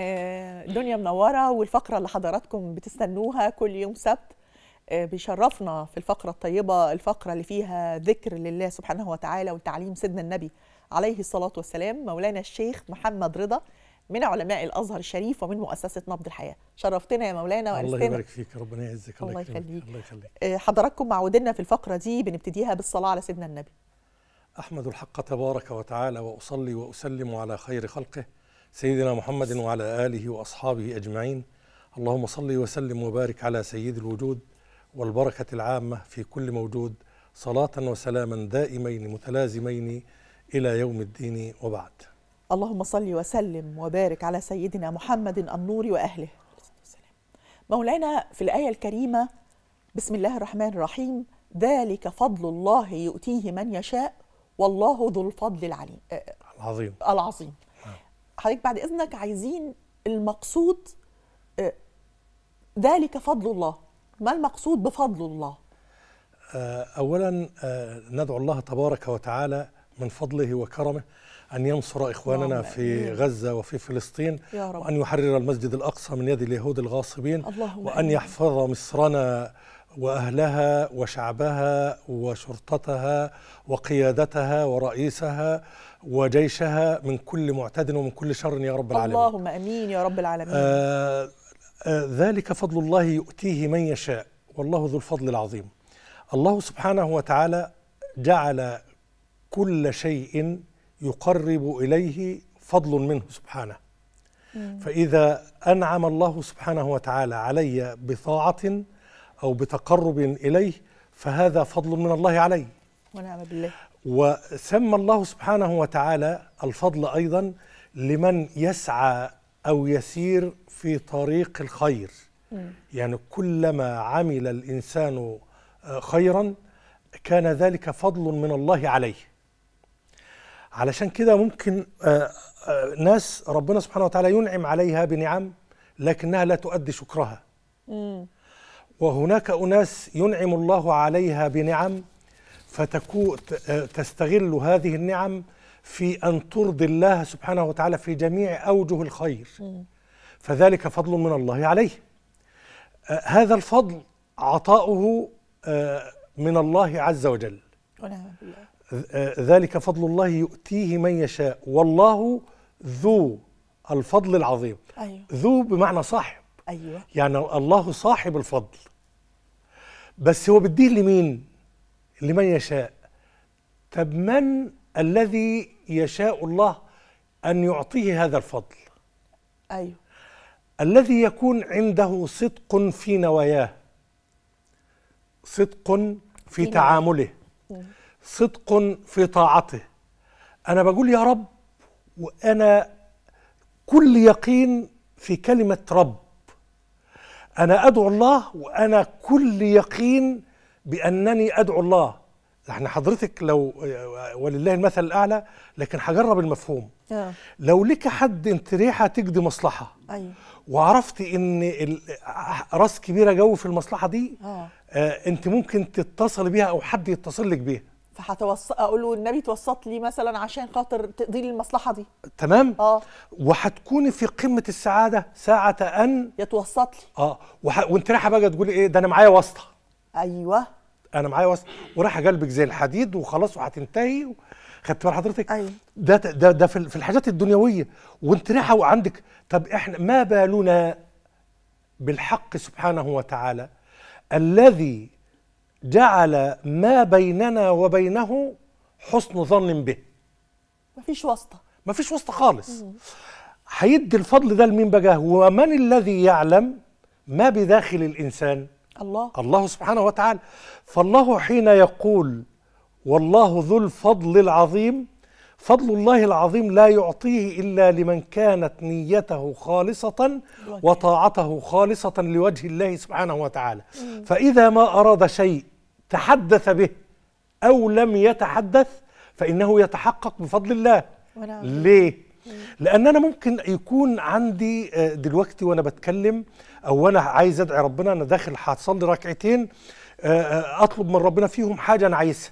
آه، دنيا منوره والفقره اللي حضراتكم بتستنوها كل يوم سبت آه، بيشرفنا في الفقره الطيبه الفقره اللي فيها ذكر لله سبحانه وتعالى وتعليم سيدنا النبي عليه الصلاه والسلام مولانا الشيخ محمد رضا من علماء الازهر الشريف ومن مؤسسه نبض الحياه شرفتنا يا مولانا وألسنا. الله يبارك فيك ربنا يعزك الله يخليك الله يخليك آه، حضراتكم معودنا في الفقره دي بنبتديها بالصلاه على سيدنا النبي احمد الحق تبارك وتعالى واصلي واسلم على خير خلقه سيدنا محمد وعلى آله وأصحابه أجمعين اللهم صل وسلم وبارك على سيد الوجود والبركة العامة في كل موجود صلاة وسلاما دائمين متلازمين إلى يوم الدين وبعد اللهم صل وسلم وبارك على سيدنا محمد النور وأهله مولانا في الآية الكريمة بسم الله الرحمن الرحيم ذلك فضل الله يؤتيه من يشاء والله ذو الفضل العليم العظيم العظيم حضرتك بعد اذنك عايزين المقصود آه، ذلك فضل الله ما المقصود بفضل الله آه، اولا آه، ندعو الله تبارك وتعالى من فضله وكرمه أن ينصر إخواننا في غزة وفي فلسطين يا رب. وأن يحرر المسجد الأقصى من يد اليهود الغاصبين وأن يحفظ مصرنا واهلها وشعبها وشرطتها وقيادتها ورئيسها وجيشها من كل معتد ومن كل شر يا رب العالمين اللهم امين يا رب العالمين آآ آه، آآ آه، ذلك فضل الله يؤتيه من يشاء والله ذو الفضل العظيم الله سبحانه وتعالى جعل كل شيء يقرب اليه فضل منه سبحانه فاذا انعم الله سبحانه وتعالى علي بطاعه أو بتقرب إليه فهذا فضل من الله علي ونعم بالله وسمى الله سبحانه وتعالى الفضل أيضا لمن يسعى أو يسير في طريق الخير م. يعني كلما عمل الإنسان آه، خيرا كان ذلك فضل من الله عليه علشان كده ممكن آه، آه، ناس ربنا سبحانه وتعالى ينعم عليها بنعم لكنها لا تؤدي شكرها م. وهناك أناس ينعم الله عليها بنعم فتكو تستغل هذه النعم في أن ترضي الله سبحانه وتعالى في جميع أوجه الخير فذلك فضل من الله عليه هذا الفضل عطاؤه آه، من الله عز وجل آه، ذلك فضل الله يؤتيه من يشاء والله ذو الفضل العظيم أيوه. ذو بمعنى صاحب ايوه يعني الله صاحب الفضل بس هو بيديه لمين لمن يشاء طب من الذي يشاء الله ان يعطيه هذا الفضل ايوه الذي يكون عنده صدق في نواياه صدق في تعامله صدق في طاعته انا بقول يا رب وانا كل يقين في كلمه رب أنا أدعو الله وأنا كل يقين بأنني أدعو الله احنا حضرتك لو ولله المثل الأعلى لكن هجرب المفهوم أه. لو لك حد انت ريحة تجدي مصلحة أيوه. وعرفتي ان راس كبيرة جوي في المصلحة دي أه. آه انت ممكن تتصل بيها أو حد يتصل لك بيها فهتوسط اقول له النبي توسط لي مثلا عشان خاطر تقضي لي المصلحه دي تمام اه وهتكوني في قمه السعاده ساعه ان يتوسط لي اه وح... وانت رايحه بقى تقولي ايه ده انا معايا واسطه ايوه انا معايا واسطه ورايحه قلبك زي الحديد وخلاص وهتنتهي و... خدت بال حضرتك أيوة. ده ده ده في الحاجات الدنيويه وانت رايحه وعندك طب احنا ما بالنا بالحق سبحانه وتعالى الذي جعل ما بيننا وبينه حسن ظن به مفيش واسطه مفيش واسطه خالص هيدي الفضل ده لمين بقى ومن الذي يعلم ما بداخل الانسان الله الله سبحانه وتعالى فالله حين يقول والله ذو الفضل العظيم فضل الله العظيم لا يعطيه إلا لمن كانت نيته خالصة وطاعته خالصة لوجه الله سبحانه وتعالى فإذا ما أراد شيء تحدث به أو لم يتحدث فإنه يتحقق بفضل الله ليه؟ لان انا ممكن يكون عندي آه، دلوقتي وانا بتكلم او انا عايز ادعي ربنا انا داخل هصلي ركعتين آه، آه، اطلب من ربنا فيهم حاجه انا عايزها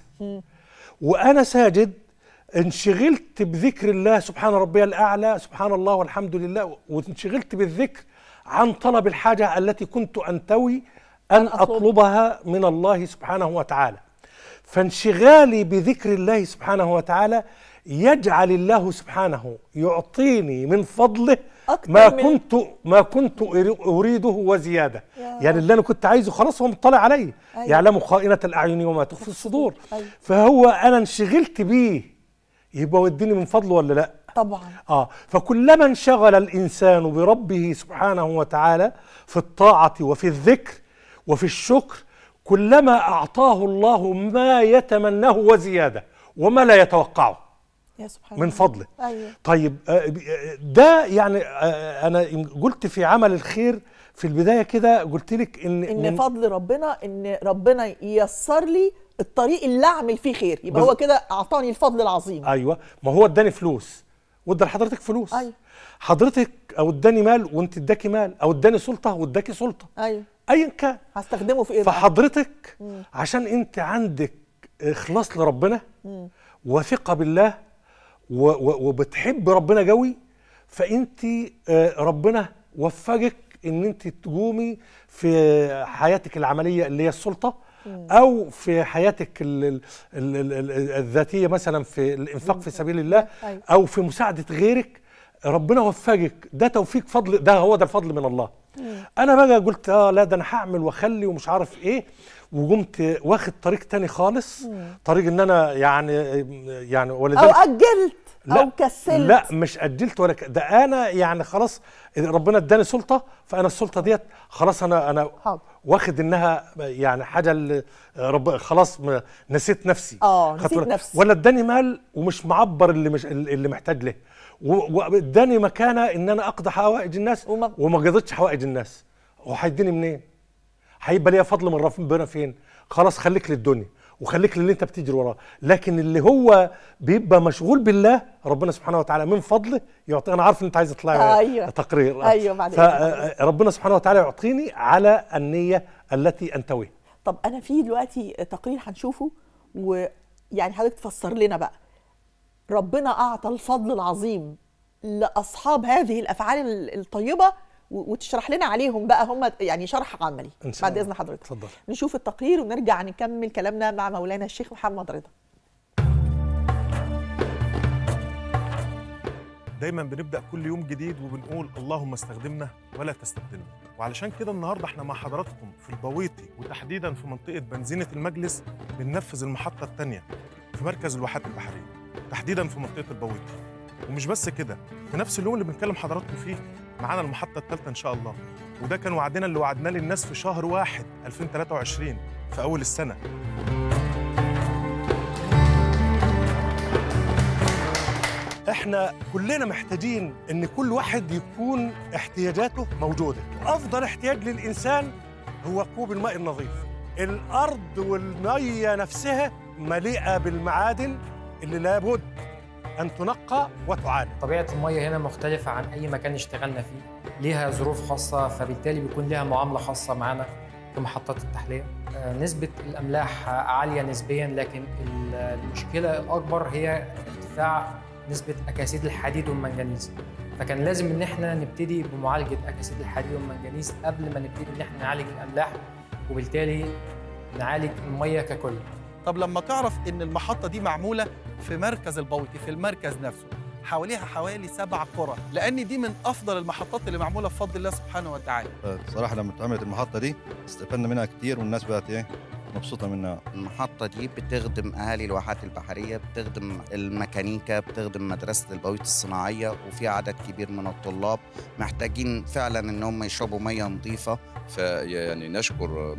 وانا ساجد انشغلت بذكر الله سبحان ربي الأعلى سبحان الله والحمد لله وانشغلت بالذكر عن طلب الحاجة التي كنت أنتوي أن أطلبها من الله سبحانه وتعالى فانشغالي بذكر الله سبحانه وتعالى يجعل الله سبحانه يعطيني من فضله ما كنت ما كنت اريده وزياده يعني اللي انا كنت عايزه خلاص هو مطلع علي أيوة. يعلم خائنه الاعين وما تخفي الصدور أيوة. فهو انا انشغلت بيه يبقى وديني من فضله ولا لا طبعا اه فكلما انشغل الانسان بربه سبحانه وتعالى في الطاعه وفي الذكر وفي الشكر كلما اعطاه الله ما يتمناه وزياده وما لا يتوقعه يا سبحان من فضله أيوة. طيب آه، آه، ده يعني آه، انا قلت في عمل الخير في البدايه كده قلت لك ان ان فضل ربنا ان ربنا ييسر لي الطريق اللي اعمل فيه خير يبقى بز... هو كده اعطاني الفضل العظيم ايوه ما هو اداني فلوس وادى لحضرتك فلوس ايوه حضرتك او اداني مال وانت اداكي مال او اداني سلطه واداكي سلطه ايوه ايا كان هستخدمه في ايه فحضرتك مم. عشان انت عندك اخلاص لربنا وثقه بالله و... و... وبتحب ربنا قوي فانت آه، ربنا وفقك ان انت تقومي في حياتك العمليه اللي هي السلطه او في حياتك الذاتيه مثلا في الانفاق في سبيل الله طيب. او في مساعده غيرك ربنا وفقك ده توفيق فضل ده هو ده الفضل من الله انا بقى قلت اه لا ده انا هعمل واخلي ومش عارف ايه وقمت واخد طريق تاني خالص طريق ان انا يعني يعني ولذلك او اجلت لا او كسلت لا مش اجلت ولا ك... ده انا يعني خلاص ربنا اداني سلطه فانا السلطه ديت خلاص انا انا حاضر. واخد انها يعني حاجه اللي رب خلاص نسيت نفسي اه نسيت نفسي ولا اداني مال ومش معبر اللي مش اللي محتاج له واداني مكانه ان انا اقضي حوائج الناس وما, وما قضيتش حوائج الناس وهيديني منين؟ هيبقى ليا فضل من ربنا فين؟ خلاص خليك للدنيا وخليك للي انت بتجري وراه لكن اللي هو بيبقى مشغول بالله ربنا سبحانه وتعالى من فضله يعطي انا عارف ان انت عايز تطلع أيوة. تقرير ايوه بعد فربنا آه، سبحانه وتعالى يعطيني على النيه التي انتويها طب انا في دلوقتي تقرير هنشوفه ويعني حضرتك تفسر لنا بقى ربنا اعطى الفضل العظيم لاصحاب هذه الافعال الطيبه وتشرح لنا عليهم بقى هم يعني شرح عملي بعد اذن حضرتك تفضل نشوف التقرير ونرجع نكمل كلامنا مع مولانا الشيخ محمد رضا دايما بنبدا كل يوم جديد وبنقول اللهم استخدمنا ولا تستبدلنا وعلشان كده النهارده احنا مع حضراتكم في البويطي وتحديدا في منطقه بنزينه المجلس بننفذ المحطه الثانيه في مركز الواحات البحريه تحديدا في منطقه البويطي ومش بس كده في نفس اليوم اللي بنكلم حضراتكم فيه معانا المحطه الثالثه ان شاء الله وده كان وعدنا اللي وعدناه للناس في شهر واحد 2023 في اول السنه احنا كلنا محتاجين ان كل واحد يكون احتياجاته موجوده افضل احتياج للانسان هو كوب الماء النظيف الارض والميه نفسها مليئه بالمعادن اللي لابد أن تنقى وتعالج طبيعة المية هنا مختلفة عن أي مكان اشتغلنا فيه ليها ظروف خاصة فبالتالي بيكون لها معاملة خاصة معانا في محطات التحلية آه، نسبة الأملاح عالية نسبيا لكن المشكلة الأكبر هي ارتفاع نسبة أكاسيد الحديد والمنجنيز فكان لازم ان احنا نبتدي بمعالجه اكاسيد الحديد والمنجنيز قبل ما نبتدي ان احنا نعالج الاملاح وبالتالي نعالج الميه ككل طب لما تعرف ان المحطه دي معموله في مركز البوطي في المركز نفسه حواليها حوالي سبع قرى لان دي من افضل المحطات اللي معموله بفضل الله سبحانه وتعالى بصراحه آه، لما اتعملت المحطه دي استفدنا منها كتير والناس بقت ايه مبسوطة منها المحطة دي بتخدم أهالي الواحات البحرية بتخدم الميكانيكا بتخدم مدرسة البويت الصناعية وفي عدد كبير من الطلاب محتاجين فعلا إن هم يشربوا مية نظيفة فيعني نشكر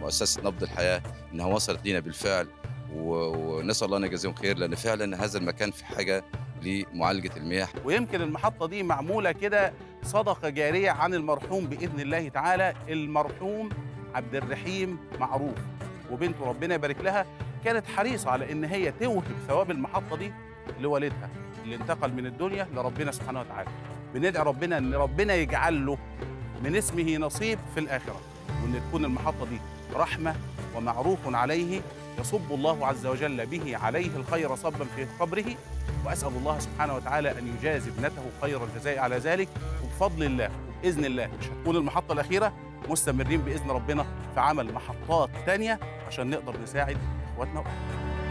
مؤسسة نبض الحياة إنها وصلت لنا بالفعل ونسأل الله أن يجازيهم خير لأن فعلا هذا المكان في حاجة لمعالجة المياه ويمكن المحطة دي معمولة كده صدقة جارية عن المرحوم بإذن الله تعالى المرحوم عبد الرحيم معروف وبنته ربنا يبارك لها كانت حريصه على ان هي توهب ثواب المحطه دي لوالدها اللي انتقل من الدنيا لربنا سبحانه وتعالى بندعي ربنا ان ربنا يجعل له من اسمه نصيب في الاخره وان تكون المحطه دي رحمه ومعروف عليه يصب الله عز وجل به عليه الخير صبا في قبره واسال الله سبحانه وتعالى ان يجازي ابنته خير الجزاء على ذلك وبفضل الله باذن الله مش هتكون المحطه الاخيره مستمرين باذن ربنا في عمل محطات تانية عشان نقدر نساعد اخواتنا واهلنا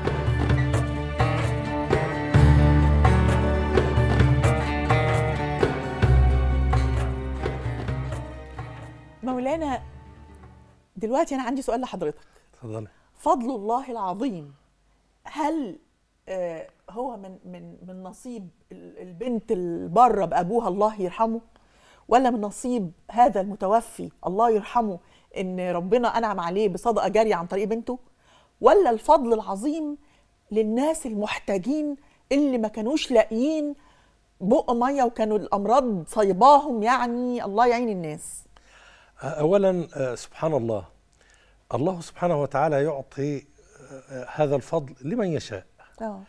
مولانا دلوقتي انا عندي سؤال لحضرتك اتفضلي فضل الله العظيم هل آه، هو من من من نصيب البنت اللي بره بابوها الله يرحمه ولا من نصيب هذا المتوفي الله يرحمه ان ربنا انعم عليه بصدقه جاريه عن طريق بنته ولا الفضل العظيم للناس المحتاجين اللي ما كانوش لاقيين بق ميه وكانوا الامراض صايباهم يعني الله يعين الناس اولا آه، سبحان الله الله سبحانه وتعالى يعطي آه، آه، هذا الفضل لمن يشاء أوه.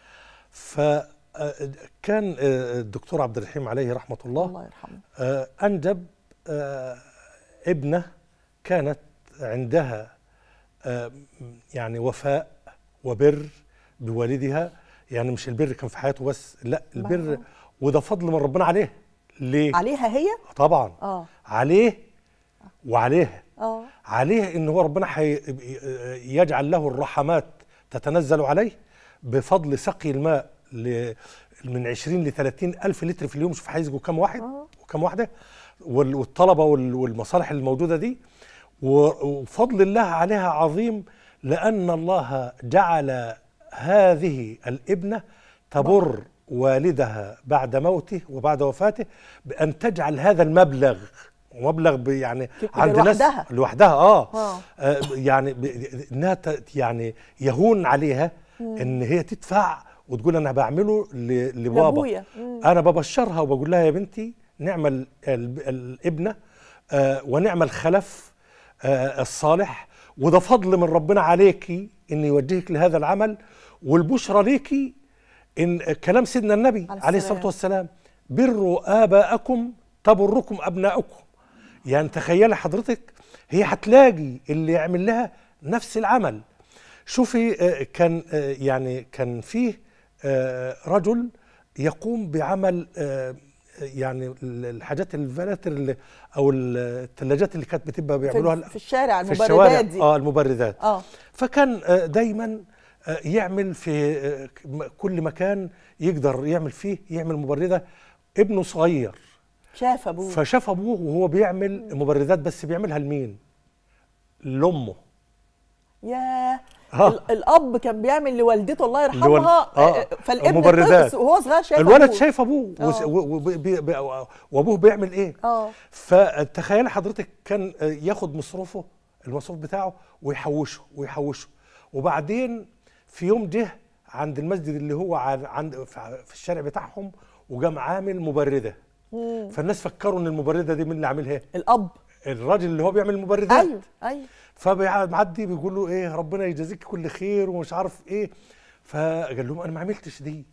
كان آه، الدكتور عبد الرحيم عليه رحمه الله الله يرحمه آه، انجب آه، ابنه كانت عندها يعني وفاء وبر بوالدها يعني مش البر كان في حياته بس لا البر وده فضل من ربنا عليه ليه عليها هي طبعا اه عليه وعليها اه عليه ان هو ربنا حي يجعل له الرحمات تتنزل عليه بفضل سقي الماء ل من 20 ل 30 الف لتر في اليوم شوف هيسجوا كام واحد اه. وكام واحده والطلبه والمصالح الموجوده دي وفضل الله عليها عظيم لان الله جعل هذه الابنه تبر والدها بعد موته وبعد وفاته بان تجعل هذا المبلغ مبلغ يعني عند ناس لوحدها اه, آه. آه، يعني انها يعني يهون عليها ان هي تدفع وتقول انا بعمله لبابا انا ببشرها وبقول لها يا بنتي نعمل الابنه آه، ونعمل خلف آه، الصالح وده فضل من ربنا عليكي ان يوجهك لهذا العمل والبشرى ليكي ان كلام سيدنا النبي على عليه الصلاه والسلام بروا اباءكم تبركم ابناؤكم يعني تخيلي حضرتك هي هتلاقي اللي يعمل لها نفس العمل شوفي آه، كان يعني كان فيه آه، رجل يقوم بعمل آه، يعني الحاجات الفلاتر اللي او الثلاجات اللي كانت بتبقى بيعملوها في الشارع المبردات في المبردات دي اه المبردات اه فكان آه، دايما يعمل في كل مكان يقدر يعمل فيه يعمل مبرده ابنه صغير شاف ابوه فشاف ابوه وهو بيعمل مبردات بس بيعملها لمين؟ لامه ياه الاب كان بيعمل لوالدته الله يرحمها لول... آه،, آه. فالابن مبردات وهو صغير شايف الولد شايف ابوه آه. وابوه بيعمل ايه اه فتخيلي حضرتك كان ياخد مصروفه المصروف بتاعه ويحوشه ويحوشه وبعدين في يوم جه عند المسجد اللي هو عند في الشارع بتاعهم وقام عامل مبرده مم. فالناس فكروا ان المبرده دي مين اللي عاملها الاب الراجل اللي هو بيعمل المبردات ايوه ايوه فمعدي بيقول له ايه ربنا يجازيك كل خير ومش عارف ايه فقال لهم انا ما عملتش دي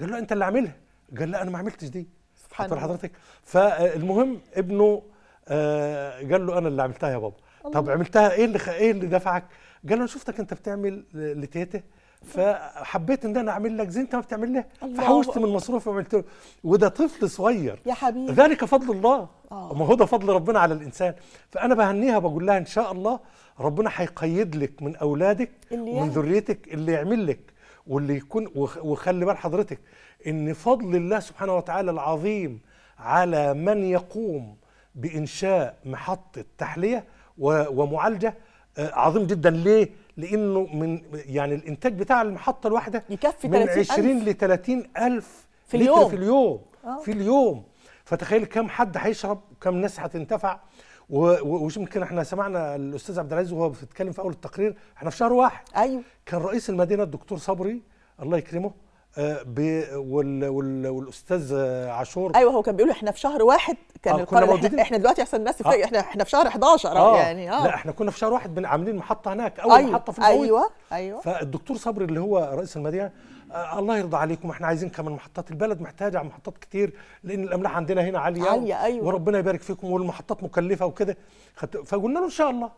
قال له انت اللي عاملها قال لا انا ما عملتش دي سبحان الله حضرتك فالمهم ابنه آه قال له انا اللي عملتها يا بابا طب عملتها ايه اللي خ... ايه اللي دفعك قال له شفتك انت بتعمل لتيته فحبيت ان انا اعمل لك زي انت ما بتعمل لها فحوشت من مصروفي وعملت له وده طفل صغير يا حبيبي ذلك فضل الله آه. ما هو ده فضل ربنا على الانسان فانا بهنيها بقول لها ان شاء الله ربنا هيقيد لك من اولادك ومن ذريتك اللي يعمل لك واللي يكون وخلي بال حضرتك ان فضل الله سبحانه وتعالى العظيم على من يقوم بانشاء محطه تحليه ومعالجه آه، عظيم جدا ليه؟ لانه من يعني الانتاج بتاع المحطه الواحده يكفي من 20 ل 30 الف في اليوم لتر في اليوم أوه. في اليوم فتخيل كم حد هيشرب وكم ناس هتنتفع ويمكن احنا سمعنا الاستاذ عبد العزيز وهو بيتكلم في اول التقرير احنا في شهر واحد ايوه كان رئيس المدينه الدكتور صبري الله يكرمه وال وال والاستاذ عاشور ايوه هو كان بيقول احنا في شهر واحد كان آه كنا احنا, احنا دلوقتي احسن في آه احنا احنا في شهر 11 آه يعني اه لا احنا كنا في شهر واحد عاملين محطه هناك اول أيوة محطه في الأول ايوه ايوه فالدكتور صبري اللي هو رئيس المدينه آه الله يرضى عليكم احنا عايزين كمان محطات البلد محتاجه محطات كتير لان الاملاح عندنا هنا عاليه عاليه ايوه وربنا يبارك فيكم والمحطات مكلفه وكده فقلنا له ان شاء الله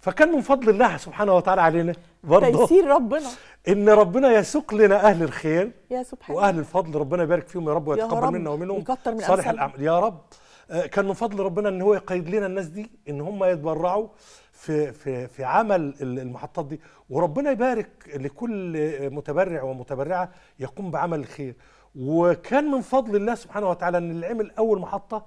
فكان من فضل الله سبحانه وتعالى علينا برضه تيسير ربنا ان ربنا يسوق لنا اهل الخير يا سبحان واهل الفضل ربنا يبارك فيهم يا رب ويتقبل منا ومنهم من صالح الاعمال يا رب آه، كان من فضل ربنا ان هو يقيد لنا الناس دي ان هم يتبرعوا في في في عمل المحطات دي وربنا يبارك لكل متبرع ومتبرعه يقوم بعمل الخير وكان من فضل الله سبحانه وتعالى ان اللي عمل اول محطه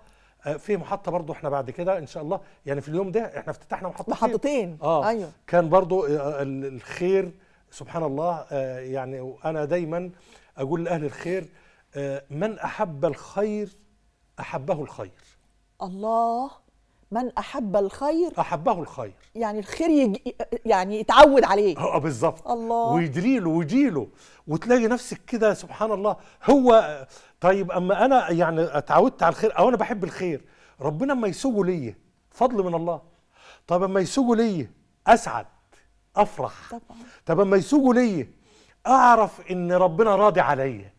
آه، في محطه برضو احنا بعد كده ان شاء الله يعني في اليوم ده احنا افتتحنا محطتين محطتين اه ايوه كان برضو آه، الخير سبحان الله آه، يعني وانا دايما اقول لاهل الخير من احب الخير احبه الخير الله من احب الخير احبه الخير يعني الخير يج... يعني يتعود عليه اه, آه، بالظبط الله ويجي ويجيله وتلاقي نفسك كده سبحان الله هو طيب اما انا يعني اتعودت على الخير او انا بحب الخير ربنا اما يسوقه ليا فضل من الله طب اما يسوقه ليا اسعد افرح طبعا طب اما يسوقه ليا اعرف ان ربنا راضي عليا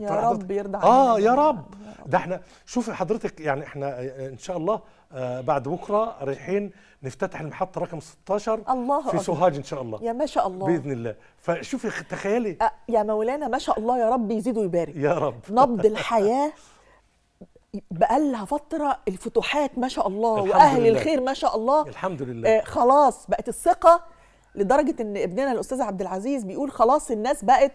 يا رب يرضى اه يا رب ده احنا شوفي حضرتك يعني احنا آه، ان شاء الله آه، بعد بكره رايحين نفتتح المحطه رقم 16 الله في سوهاج ان شاء الله يا ما شاء الله باذن الله فشوفي تخيلي يا مولانا ما شاء الله يا رب يزيد ويبارك يا رب نبض الحياه بقالها فترة الفتوحات ما شاء الله وأهل لله. الخير ما شاء الله الحمد لله آه خلاص بقت الثقة لدرجة إن ابننا الأستاذ عبد العزيز بيقول خلاص الناس بقت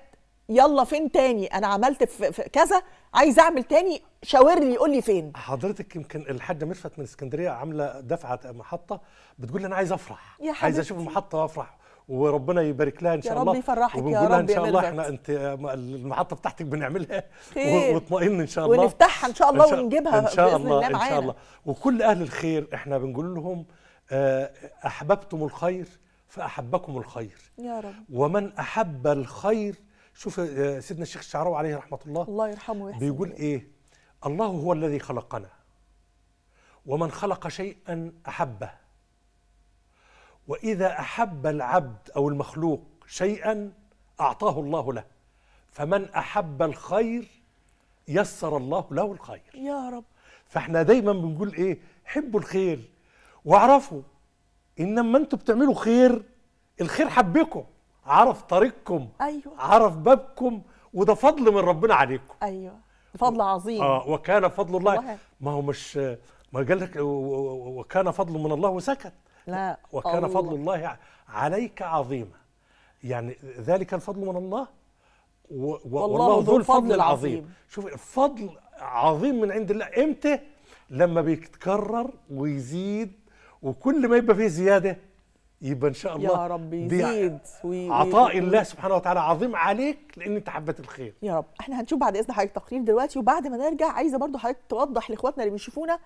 يلا فين تاني انا عملت في كذا عايز اعمل تاني شاور لي قول لي فين حضرتك يمكن الحاجه مشفت من اسكندريه عامله دفعه محطه بتقول لي انا عايز افرح يا عايز اشوف المحطه وافرح وربنا يبارك لها ان شاء الله يا رب يفرحك يا رب ان شاء الله احنا انت المحطه بتاعتك بنعملها واطمئن ان شاء الله ونفتحها ان شاء الله ونجيبها ان شاء الله, الله ان شاء الله وكل اهل الخير احنا بنقول لهم آه، احببتم الخير فاحبكم الخير يا رب ومن احب الخير شوف آه، سيدنا الشيخ الشعراوي عليه رحمه الله الله يرحمه ويحسن بيقول ايه الله هو الذي خلقنا ومن خلق شيئا احبه واذا احب العبد او المخلوق شيئا اعطاه الله له فمن احب الخير يسر الله له الخير يا رب فاحنا دايما بنقول ايه حبوا الخير واعرفوا ان لما انتم بتعملوا خير الخير حبكم عرف طريقكم ايوه عرف بابكم وده فضل من ربنا عليكم ايوه فضل عظيم اه وكان فضل الله, ما هو مش ما قال لك وكان فضل من الله وسكت لا وكان الله. فضل الله عليك عظيما يعني ذلك الفضل من الله و والله ذو الفضل العظيم, العظيم. شوف فضل عظيم من عند الله امتى لما بيتكرر ويزيد وكل ما يبقى فيه زياده يبقى ان شاء الله يا رب يزيد عطاء الله سبحانه وتعالى عظيم عليك لان انت حبيت الخير يا رب احنا هنشوف بعد اذن حضرتك تقرير دلوقتي وبعد ما نرجع عايزه برضو حضرتك توضح لاخواتنا اللي بيشوفونا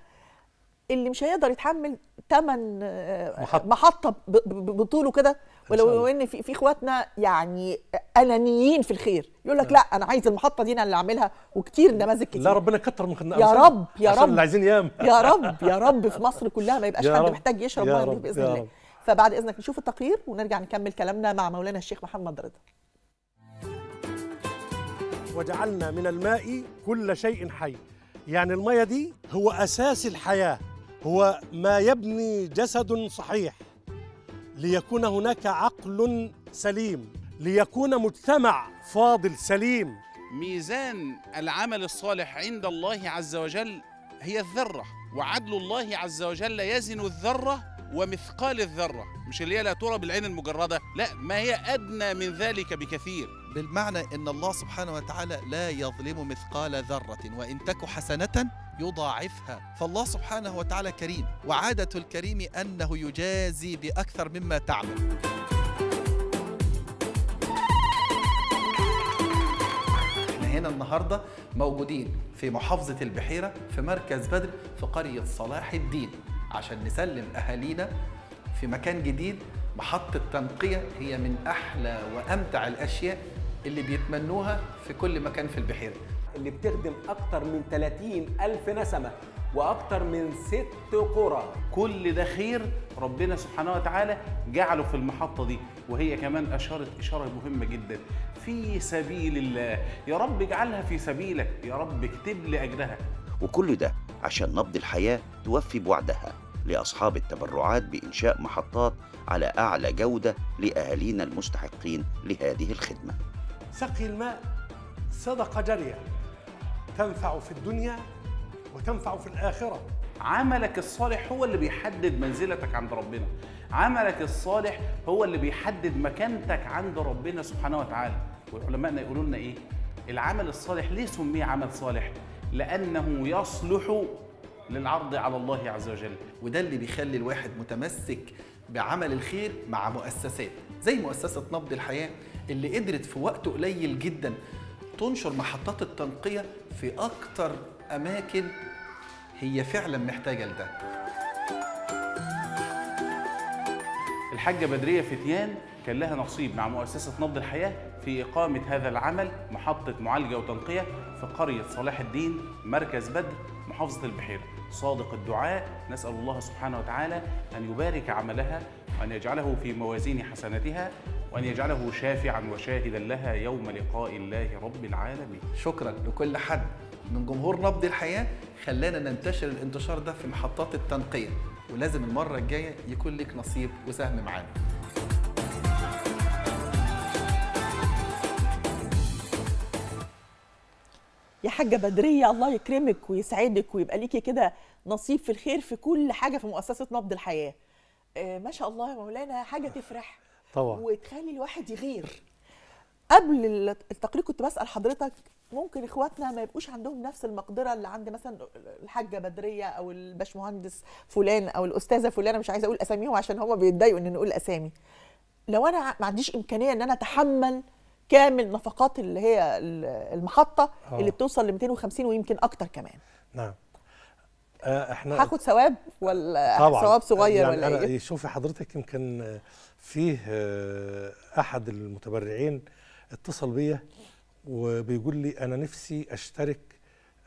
اللي مش هيقدر يتحمل ثمن آه، محطه, محطة بطوله كده ولو ان في في اخواتنا يعني انانيين في الخير يقول لك آه. لا انا عايز المحطه دي انا اللي اعملها وكتير نماذج كتير لا ربنا كتر من يا رب يا رب اللي عايزين يام يا رب يا رب في مصر كلها ما يبقاش حد محتاج يشرب ميه باذن الله فبعد اذنك نشوف التقرير ونرجع نكمل كلامنا مع مولانا الشيخ محمد رضا وجعلنا من الماء كل شيء حي يعني المية دي هو أساس الحياة هو ما يبني جسد صحيح ليكون هناك عقل سليم ليكون مجتمع فاضل سليم ميزان العمل الصالح عند الله عز وجل هي الذرة وعدل الله عز وجل يزن الذرة ومثقال الذرة مش اللي هي لا ترى بالعين المجردة لا ما هي أدنى من ذلك بكثير بالمعنى أن الله سبحانه وتعالى لا يظلم مثقال ذرة وإن تك حسنة يضاعفها فالله سبحانه وتعالى كريم وعادة الكريم أنه يجازي بأكثر مما تعمل هنا النهاردة موجودين في محافظة البحيرة في مركز بدر في قرية صلاح الدين عشان نسلم اهالينا في مكان جديد محطة تنقية هي من أحلى وأمتع الأشياء اللي بيتمنوها في كل مكان في البحيرة اللي بتخدم أكتر من 30 ألف نسمة وأكتر من ست قرى كل ده خير ربنا سبحانه وتعالى جعله في المحطة دي وهي كمان أشارت إشارة مهمة جدا في سبيل الله يا رب اجعلها في سبيلك يا رب اكتب لي أجرها وكل ده عشان نبض الحياة توفي بوعدها لأصحاب التبرعات بإنشاء محطات على أعلى جودة لأهالينا المستحقين لهذه الخدمة سقي الماء صدقة جارية تنفع في الدنيا وتنفع في الآخرة عملك الصالح هو اللي بيحدد منزلتك عند ربنا عملك الصالح هو اللي بيحدد مكانتك عند ربنا سبحانه وتعالى والعلماء يقولوا لنا ايه العمل الصالح ليه سمي عمل صالح لانه يصلح للعرض على الله عز وجل وده اللي بيخلي الواحد متمسك بعمل الخير مع مؤسسات زي مؤسسة نبض الحياة اللي قدرت في وقت قليل جدا تنشر محطات التنقية في أكتر أماكن هي فعلا محتاجة لده الحاجة بدرية فتيان كان لها نصيب مع مؤسسة نبض الحياة في إقامة هذا العمل محطة معالجة وتنقية في قرية صلاح الدين مركز بدر محافظة البحيرة صادق الدعاء نسأل الله سبحانه وتعالى أن يبارك عملها وأن يجعله في موازين حسناتها وأن يجعله شافعا وشاهدا لها يوم لقاء الله رب العالمين شكرا لكل حد من جمهور نبض الحياة خلانا ننتشر الانتشار ده في محطات التنقية ولازم المرة الجاية يكون لك نصيب وسهم معانا يا حاجه بدريه الله يكرمك ويسعدك ويبقى ليكي كده نصيب في الخير في كل حاجه في مؤسسه نبض الحياه آه، ما شاء الله يا مولانا حاجه تفرح طبعا وتخلي الواحد يغير قبل التقرير كنت بسال حضرتك ممكن اخواتنا ما يبقوش عندهم نفس المقدره اللي عند مثلا الحاجه بدريه او الباشمهندس فلان او الاستاذه فلانه مش عايزه اقول اساميهم عشان هم بيتضايقوا ان نقول اسامي لو انا ما عنديش امكانيه ان انا اتحمل كامل نفقات اللي هي المحطه أوه. اللي بتوصل ل 250 ويمكن اكتر كمان نعم آه، احنا هاخد ثواب ولا طبعًا. ثواب صغير يعني ولا ايه شوفي حضرتك يمكن فيه آه، احد المتبرعين اتصل بيا وبيقول لي انا نفسي اشترك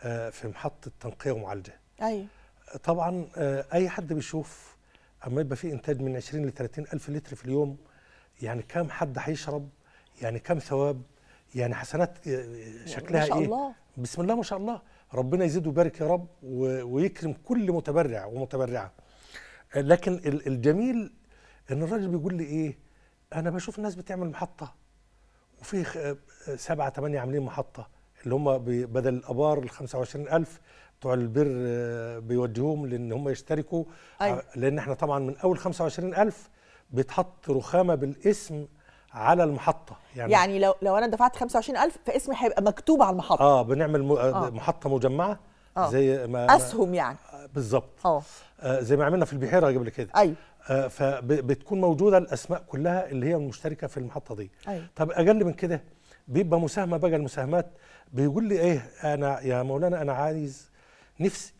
آه، في محطه تنقيه ومعالجه ايوه طبعا اي حد بيشوف اما يبقى في انتاج من 20 ل 30 الف لتر في اليوم يعني كم حد هيشرب يعني كم ثواب يعني حسنات آه، آه، يعني شكلها ما شاء إيه؟ الله. ايه بسم الله ما شاء الله ربنا يزيد ويبارك يا رب ويكرم كل متبرع ومتبرعه آه، لكن الجميل ان الراجل بيقول لي ايه انا بشوف الناس بتعمل محطه وفي سبعة ثمانية عاملين محطة اللي هم بدل الابار ال 25000 بتوع البر بيوجهوهم لان هم يشتركوا أيوة. لان احنا طبعا من اول 25000 بيتحط رخامة بالاسم على المحطه يعني يعني لو لو انا دفعت 25000 فاسمي هيبقى مكتوب على المحطه اه بنعمل م... آه. محطه مجمعه آه. زي ما اسهم يعني آه، بالظبط آه. اه زي ما عملنا في البحيره قبل كده ايوه آه فبتكون موجوده الاسماء كلها اللي هي المشتركه في المحطه دي أيوة. طب اقل من كده بيبقى مساهمه بقى المساهمات بيقول لي ايه انا يا مولانا انا عايز نفسي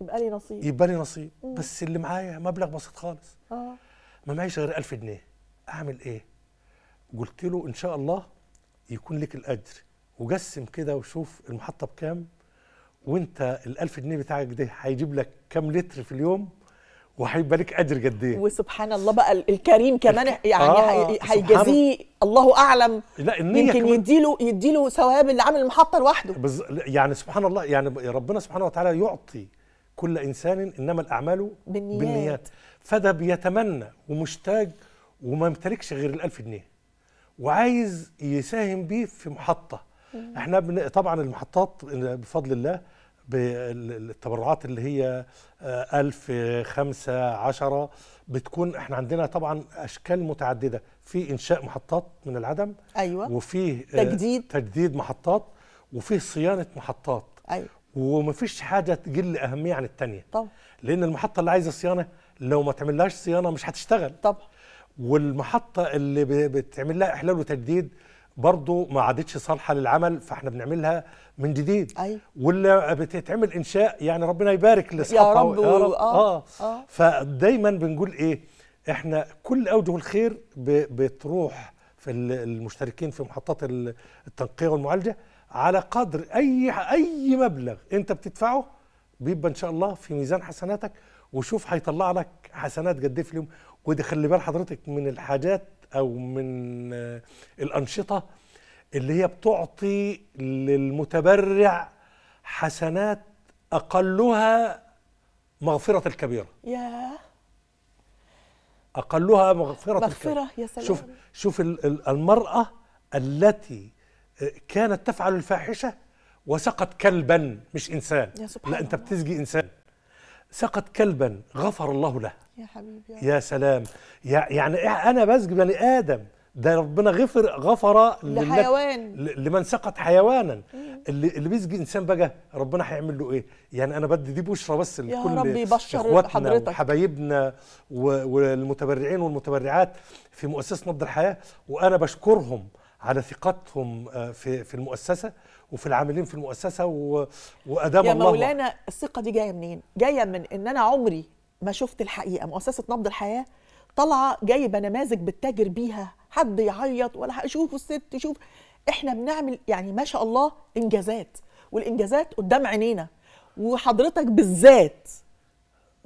يبقى لي نصيب يبقى لي نصيب مم. بس اللي معايا مبلغ بسيط خالص اه ما معيش غير 1000 جنيه اعمل ايه قلت له ان شاء الله يكون لك الاجر وقسم كده وشوف المحطه بكام وانت ال1000 جنيه بتاعك ده هيجيب لك كام لتر في اليوم وهيبقى لك اجر قد ايه وسبحان الله بقى الكريم كمان يعني آه هيجازيه الله اعلم لا النية يمكن كمان يديله يديله ثواب اللي عامل المحطه لوحده بز... يعني سبحان الله يعني ربنا سبحانه وتعالى يعطي كل انسان انما الاعمال بالنيات, بالنيات. فده بيتمنى ومشتاق وما يمتلكش غير ال1000 جنيه وعايز يساهم بيه في محطه احنا بن... طبعا المحطات بفضل الله بالتبرعات اللي هي آه، ألف خمسة عشرة بتكون احنا عندنا طبعا أشكال متعددة في إنشاء محطات من العدم أيوة وفيه آه، تجديد تجديد محطات وفيه صيانة محطات أيوة ومفيش حاجة تقل أهمية عن التانية طبعا لأن المحطة اللي عايزة صيانة لو ما تعملهاش صيانة مش هتشتغل طبعا والمحطه اللي بتعمل لها احلال وتجديد برضه ما عادتش صالحه للعمل فاحنا بنعملها من جديد أيوة. ولا بتتعمل انشاء يعني ربنا يبارك لاصحابها يا رب, يا رب. آه. آه. آه. فدايما بنقول ايه احنا كل اوجه الخير بتروح في المشتركين في محطات التنقيه والمعالجه على قدر اي اي مبلغ انت بتدفعه بيبقى ان شاء الله في ميزان حسناتك وشوف هيطلع لك حسنات قد ايه في اليوم ودي خلي بال حضرتك من الحاجات او من آه، الانشطه اللي هي بتعطي للمتبرع حسنات اقلها مغفره الكبيره يا اقلها مغفره مغفره يا سلام شوف شوف المراه التي آه، كانت تفعل الفاحشه وسقت كلبا مش انسان يا سبحان لا انت بتسجي انسان سقط كلبا غفر الله له يا حبيبي يا سلام يعني انا بسجد بني ادم ده ربنا غفر غفر لحيوان لمن سقط حيوانا اللي, اللي بيسجي انسان بقى ربنا هيعمل له ايه يعني انا بدي دي بشرى بس لكل يا رب يبشر حضرتك وحبايبنا والمتبرعين والمتبرعات في مؤسسه نبض الحياه وانا بشكرهم على ثقتهم آه، في في المؤسسه وفي العاملين في المؤسسه و... وادام يا الله يا مولانا الثقه دي جايه منين؟ جايه من ان انا عمري ما شفت الحقيقه مؤسسه نبض الحياه طالعه جايبه نماذج بتتاجر بيها حد يعيط ولا شوفوا الست شوف احنا بنعمل يعني ما شاء الله انجازات والانجازات قدام عينينا وحضرتك بالذات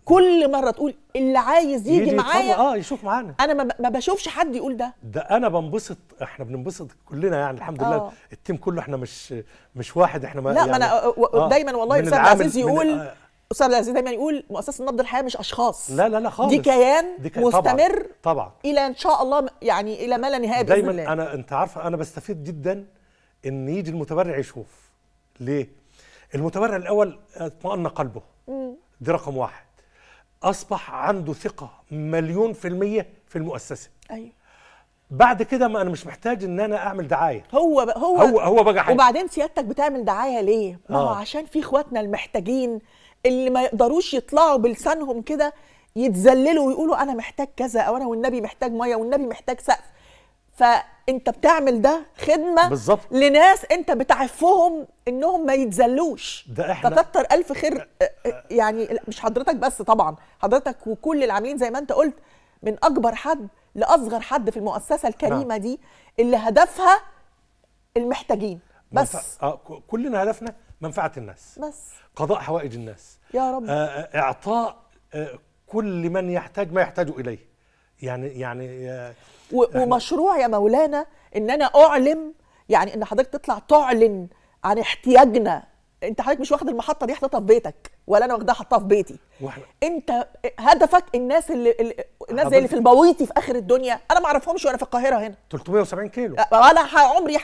كل مره تقول اللي عايز يجي, يجي معايا اه يشوف معانا انا ما بشوفش حد يقول ده ده انا بنبسط احنا بننبسط كلنا يعني الحمد آه. لله التيم كله احنا مش مش واحد احنا ما لا يعني ما انا آه. دايما والله آه. استاذ عزيز يقول استاذ العزيز دايما يقول مؤسسه نبض الحياه مش اشخاص لا لا لا خالص دي كيان دي كي... مستمر طبعا, طبعا الى ان شاء الله يعني الى ما لا نهايه باذن الله دايما انا انت عارفه انا بستفيد جدا ان يجي المتبرع يشوف ليه المتبرع الاول اطمئن قلبه مم. دي رقم واحد اصبح عنده ثقه مليون في الميه في المؤسسه ايوه بعد كده ما انا مش محتاج ان انا اعمل دعايه هو ب... هو هو هو بقى حاجة. وبعدين سيادتك بتعمل دعايه ليه ما هو آه. عشان في اخواتنا المحتاجين اللي ما يقدروش يطلعوا بلسانهم كده يتذللوا ويقولوا انا محتاج كذا او انا والنبي محتاج ميه والنبي محتاج سقف فانت بتعمل ده خدمه بالزبط. لناس انت بتعفهم انهم ما يتذلوش ده احنا فكتر الف خير يعني مش حضرتك بس طبعا حضرتك وكل العاملين زي ما انت قلت من اكبر حد لاصغر حد في المؤسسه الكريمه نعم. دي اللي هدفها المحتاجين بس منفع... آه كلنا هدفنا منفعه الناس بس قضاء حوائج الناس يا رب آه, آه، اعطاء آه كل من يحتاج ما يحتاج اليه يعني يعني آه، ومشروع يا مولانا ان انا اعلم يعني ان حضرتك تطلع تعلن عن احتياجنا انت حضرتك مش واخد المحطه دي حاططها في بيتك ولا انا واخدها حاططها في بيتي واحد. انت هدفك الناس اللي, الناس زي اللي في البويطي في اخر الدنيا انا ما اعرفهمش وانا في القاهره هنا 370 كيلو أه، أه، انا عمري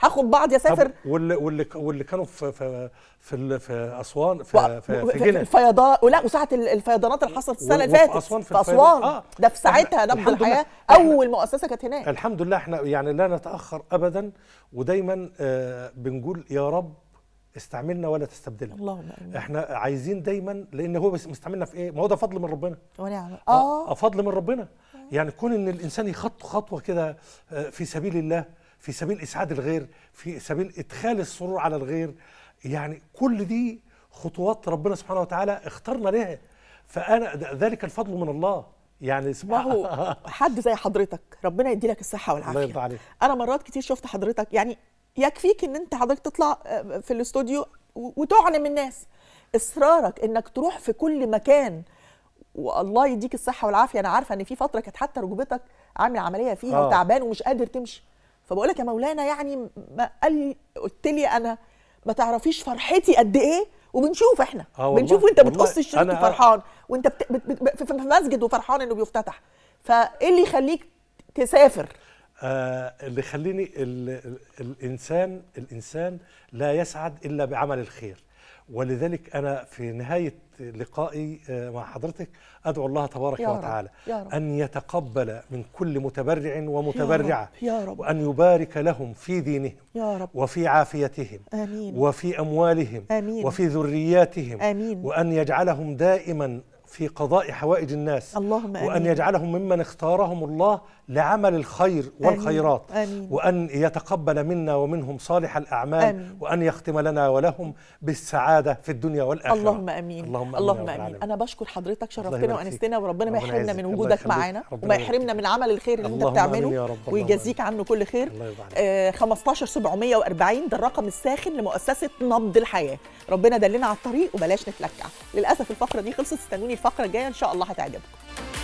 هاخد بعض يا سافر واللي واللي واللي كانوا في في في, في اسوان في و... في, في, في الفيضان ولا وساعه الفيضانات اللي حصلت السنه اللي فاتت في اسوان في, في اسوان آه. ده في ساعتها نبض الحياه اول مؤسسه كانت هناك الحمد لله احنا يعني لا نتاخر ابدا ودايما آه بنقول يا رب استعملنا ولا تستبدلنا اللهم امين احنا عايزين دايما لان هو مستعملنا في ايه ما هو ده فضل من ربنا ونعم آه،, آه. اه فضل من ربنا يعني كون ان الانسان يخط خطوه كده آه، في سبيل الله في سبيل اسعاد الغير في سبيل ادخال السرور على الغير يعني كل دي خطوات ربنا سبحانه وتعالى اختارنا لها فانا ذلك الفضل من الله يعني ما هو حد زي حضرتك ربنا يدي لك الصحه والعافيه الله يرضى عليك انا مرات كتير شفت حضرتك يعني يكفيك ان انت حضرتك تطلع آه، في الاستوديو وتعلم الناس اصرارك انك تروح في كل مكان والله يديك الصحه والعافيه انا عارفه ان في فتره كانت حتى ركبتك عامل عمليه فيها آه. وتعبان ومش قادر تمشي فبقول لك يا مولانا يعني ما قال قلت لي انا ما تعرفيش فرحتي قد ايه وبنشوف احنا آه بنشوف وانت بتقص الشريط آه. فرحان وانت بت... بت... بت... في مسجد وفرحان انه بيفتتح فايه اللي يخليك تسافر آه اللي يخليني الانسان الانسان لا يسعد الا بعمل الخير ولذلك انا في نهايه لقائي آه، مع حضرتك ادعو الله تبارك يا وتعالى يا رب ان يتقبل من كل متبرع ومتبرعه يا رب وان يبارك لهم في دينهم يا رب وفي عافيتهم آمين وفي اموالهم آمين وفي ذرياتهم آمين وان يجعلهم دائما في قضاء حوائج الناس اللهم آمين. وأن يجعلهم ممن اختارهم الله لعمل الخير والخيرات آمين. آمين. وأن يتقبل منا ومنهم صالح الأعمال آمين. وأن يختم لنا ولهم بالسعادة في الدنيا والآخرة اللهم آمين اللهم, اللهم آمين, أنا بشكر حضرتك شرفتنا وأنستنا وربنا ما يحرمنا من وجودك معانا وما يحرمنا من عمل الخير اللي أنت بتعمله ويجازيك عنه كل خير آه 15740 ده الرقم الساخن لمؤسسة نبض الحياة ربنا دلنا على الطريق وبلاش نتلكع للأسف الفقرة دي خلصت استنوني الفقره الجايه ان شاء الله هتعجبكم